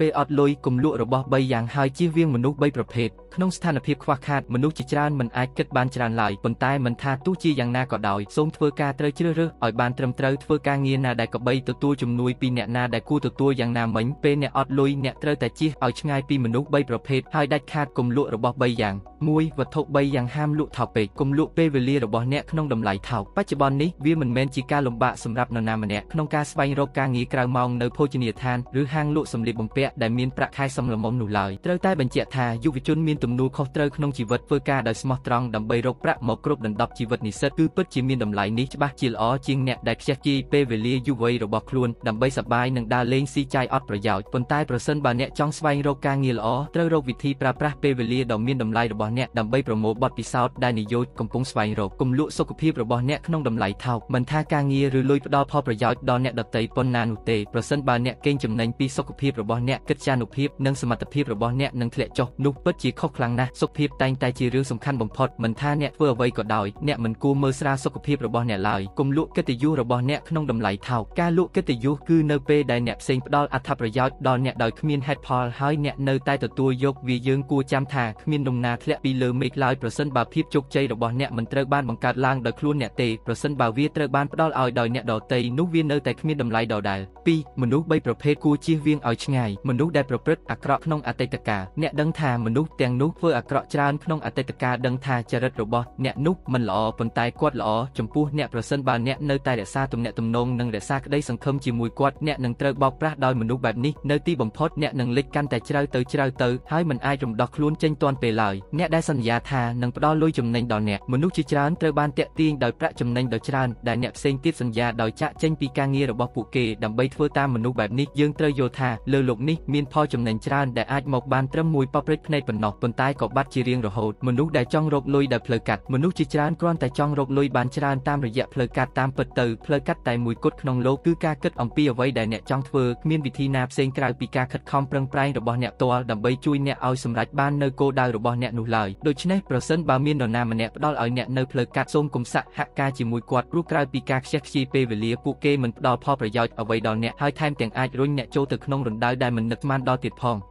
ពេលអត់លុយគំលក់របស់3យ៉ាងហើយជៀសវាងមនុស្ស3ប្រភេទក្នុងស្ថានភាពខ្វះខាតមនុស្សជាច្រើនមិនអាចគិតបានច្រើនឡើយប៉ុន្តែមិនថាទោះជាយ៉ាងណាក៏ដោយសូមធ្វើការត្រូវជ្រើសរើសឲ្យបាន ត្រឹមត្រូវធ្វើការងារណាដែលកបីទទួលជំនួយពីអ្នកណាដែលគួរទទួលយ៉ាងណាមិញពេលអ្នកអត់លុយអ្នកត្រូវតែជៀសឲ្យឆ្ងាយពីមនុស្ស3ប្រភេទហើយដាច់ខាតគំលក់របស់3យ៉ាង 1. វត្ថុ3យ៉ាងហាមលក់ថោកពេកកុំលក់ពេលវេលារបស់អ្នកក្នុងតម្លៃថោកបច្ចុប្បន្ននេះវាមិនមែនជាការលំបាកសម្រាប់នរណាម្នាក់ក្នុងការស្វែងរកការងារក្រៅម៉ោងនៅភោជនីយដ្ឋានឬហាងលក់សម្លៀកបំពាក់ដែលមានប្រាក់ខែសមរម្យនោះឡើយត្រូវតែបញ្ជាក់ថាយុវជនមានទំនួលខុសត្រូវក្នុងជីវិតធ្វើការដោយស្មោះត្រង់ដើម្បីរកប្រាក់មកគ្រប់ដណ្ដប់ជីវិតនិស្សិតគឺពិតជាមានតម្លៃនេះច្បាស់ជាល្អជាងអ្នកដែលខ្ជះជីពេលវេលាយុវវ័យរបស់ខ្លួនដើម្បីសប្បាយនិងដើរលេងស៊ីចាយអត់ប្រយោជន៍ប៉ុន្តែប្រសិនបើអ្នកចង់ស្វែងរកការងារល្អត្រូវរកវិធីប្រើប្រាស់ពេលវេលាដ៏មានតម្លៃរបស់របស់អ្នកដើម្បីប្រមូលបទពិសោធន៍ដែលនិយោជកំពុងស្វែងរកគំលក់សុខភាពរបស់អ្នកក្នុងតម្លៃថោកមិនថាការងារឬលុយផ្ដល់ផលប្រយោជន៍ដល់អ្នកដទៃប៉ុណ្ណានោះទេប្រសិនបើអ្នកកេងចំណេញពីសុខភាពរបស់អ្នកកិត្យានុភាពនិងសមត្ថភាពរបស់អ្នកនឹងធ្លាក់ចុះនោះពិតជាខុសខ្លាំងណាស់សុខភាពតែងតែជារឿងសំខាន់បំផុតមិនថាអ្នកធ្វើអ្វីក៏ដោយអ្នកមិនគួរមើលស្រាលសុខភាពរបស់អ្នកឡើយគំលក់កិត្តិយសរបស់អ្នកក្នុងតម្លៃថោកការលក់កិត្តិយសគឺនៅពេលដែលអ្នកផ្សេងផ្ដល់អត្ថប្រយោជន៍ដល់អ្នកដោយគ្មានហេតុផលហើយអ្នកនៅតែទទួលយកវាយើងគួរចាំថាគ្មានដំណាធ្លាក់ពីលើមេឃឡើយប្រសិនបើភាពជោគជ័យរបស់អ្នកមិនត្រូវបានបង្កើតឡើងដោយខ្លួនអ្នកទេប្រសិនបើវាត្រូវបានផ្ដល់ឲ្យដោយអ្នកដទៃនោះវានៅតែគ្មានតម្លៃដដែល2មនុស្ស3ប្រភេទគួរជៀសវាងឲ្យឆ្ងាយមនុស្សដែលប្រព្រឹត្តអាក្រក់ក្នុងអតីតកាលអ្នកដឹងថាមនុស្សទាំងនោះធ្វើអាក្រក់ច្រើនក្នុងអតីតកាលដឹងថាចរិតរបស់អ្នកនោះមិនល្អប៉ុន្តែគាត់ល្អចំពោះអ្នកប្រសិនបើអ្នកនៅតែរក្សាទំនាក់ទំនងនិងរក្សាក្តីសង្ឃឹមជាមួយគាត់អ្នកនឹងត្រូវបោកប្រាស់ដោយមនុស្សបែបនេះនៅទីបំផុតអ្នកនឹងលិចកាន់តែជ្រៅទៅជ្រៅទៅហើយមិនអាចរំដោះខ្លួនចេញទាន់ពេលឡើយអ្នកដែលសន្យាថានឹងផ្ដល់លុយចំណេញដល់អ្នកមនុស្សជាច្រើនត្រូវបានតាក់ទាញដោយប្រាក់ចំណេញដ៏ច្រើនដែលអ្នកផ្សេងទៀតសន្យាដោយចាក់ចេញពីការងាររបស់ពួកគេដើម្បីធ្វើតាមមនុស្សបែបនេះយើងត្រូវយល់ថាលើលោកនេះមានផលចំណេញច្រើនដែលអាចមកបានត្រឹមមួយប៉ព្រិចភ្នែកប៉ុណ្ណោះប៉ុន្តែក៏បាត់ជារៀងរហូតមនុស្សដែលចង់រកលុយដោយផ្លូវកាត់មនុស្សជាច្រើនគ្រាន់តែចង់រកលុយបានច្រើនតាមរយៈផ្លូវកាត់តាមពិតទៅផ្លូវកាត់តែមួយគត់ក្នុងលោកគឺការគិតអំពីអ្វីដែលអ្នកចង់ធ្វើគ្មានវិធីណាផ្សេងក្រៅពីការខិតខំប្រឹងប្រែងរបស់អ្នកផ្ទាល់ដើម្បីជួយអ្នកឲ្យសម្រេចបាននូវគោលដៅរបស់អ្នកនោះឡើយដូច្នេះប្រសិនបើមាននរណាម្នាក់ផ្ដល់ឲ្យអ្នកនៅផ្លូវកាត់សូមគំសាក់ហាក់ការជាមួយគាត់ព្រោះក្រៅពីការខ្ជះខ្ជាយពេលវេលាពួកគេមិនផ្ដល់ផលប្រយោជន៍អ្វីដល់អ្នកហើយថែមទាំងអាចរុញអ្នកចូលទៅក្នុងរណ្ដៅដែលមិននឹកស្មានដល់ទៀតផង។